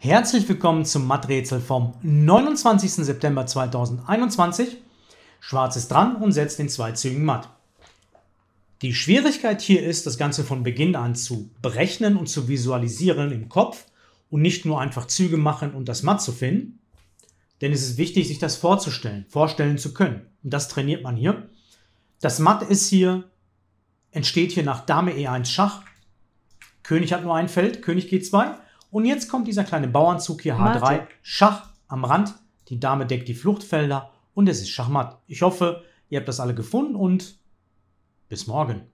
Herzlich willkommen zum Matträtsel vom 29. September 2021. Schwarz ist dran und setzt in zwei Zügen matt. Die Schwierigkeit hier ist, das Ganze von Beginn an zu berechnen und zu visualisieren im Kopf und nicht nur einfach Züge machen und das matt zu finden. Denn es ist wichtig, sich das vorzustellen, vorstellen zu können. Und das trainiert man hier. Das Matt ist hier, entsteht hier nach Dame E1 Schach. König hat nur ein Feld, König G2 und jetzt kommt dieser kleine Bauernzug hier, H3, Mate. Schach am Rand. Die Dame deckt die Fluchtfelder und es ist Schachmatt. Ich hoffe, ihr habt das alle gefunden und bis morgen.